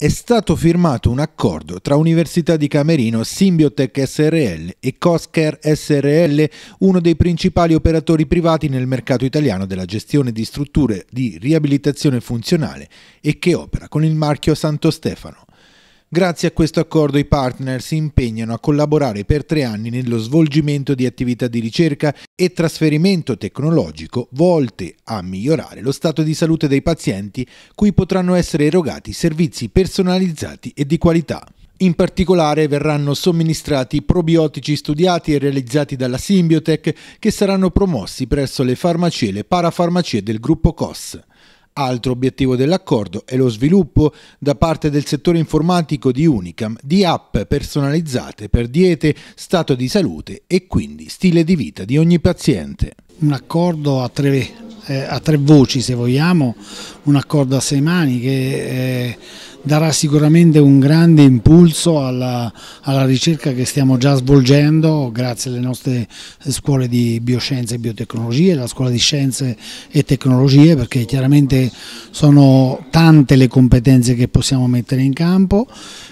è stato firmato un accordo tra Università di Camerino, Symbiotech SRL e Coscare SRL, uno dei principali operatori privati nel mercato italiano della gestione di strutture di riabilitazione funzionale e che opera con il marchio Santo Stefano. Grazie a questo accordo i partner si impegnano a collaborare per tre anni nello svolgimento di attività di ricerca e trasferimento tecnologico volte a migliorare lo stato di salute dei pazienti cui potranno essere erogati servizi personalizzati e di qualità. In particolare verranno somministrati probiotici studiati e realizzati dalla Symbiotech che saranno promossi presso le farmacie e le parafarmacie del gruppo COS. Altro obiettivo dell'accordo è lo sviluppo da parte del settore informatico di Unicam di app personalizzate per diete, stato di salute e quindi stile di vita di ogni paziente. Un accordo a tre, eh, a tre voci se vogliamo, un accordo a sei mani che eh, darà sicuramente un grande impulso alla, alla ricerca che stiamo già svolgendo grazie alle nostre scuole di bioscienze e biotecnologie, la scuola di scienze e tecnologie perché chiaramente sono tante le competenze che possiamo mettere in campo,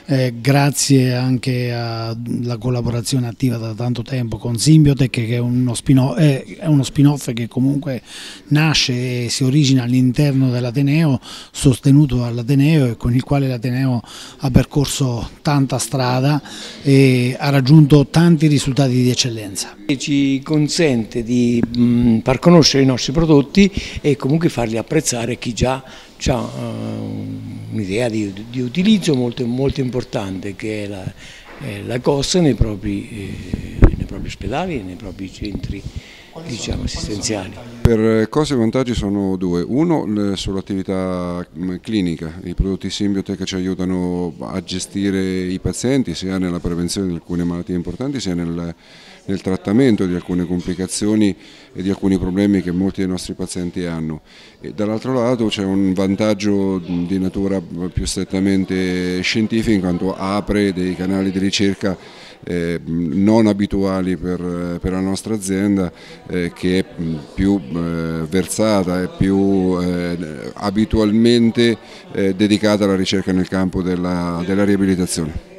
eh, grazie anche alla collaborazione attiva da tanto tempo con Symbiotech che è uno spin-off eh, spin che comunque nasce e si origina all'interno dell'Ateneo, sostenuto dall'Ateneo e con il quale quale l'Ateneo ha percorso tanta strada e ha raggiunto tanti risultati di eccellenza. Ci consente di mm, far conoscere i nostri prodotti e comunque farli apprezzare chi già ha eh, un'idea di, di, utilizzo molto, molto, importante che è la, eh, la costa nei propri, eh, nei propri ospedali e nei propri centri diciamo, assistenziali. Per eh, cose e vantaggi sono due, uno sull'attività mm, clinica, i prodotti Simbiotech ci aiutano a gestire i pazienti sia nella prevenzione di alcune malattie importanti sia nel, nel trattamento di alcune complicazioni e di alcuni problemi che molti dei nostri pazienti hanno. Dall'altro lato c'è un vantaggio mm, di natura più strettamente scientifica in quanto apre dei canali di ricerca eh, non abituali per, eh, per la nostra azienda eh, che è mm, più eh, versata e più eh, abitualmente dedicata alla ricerca nel campo della, della riabilitazione.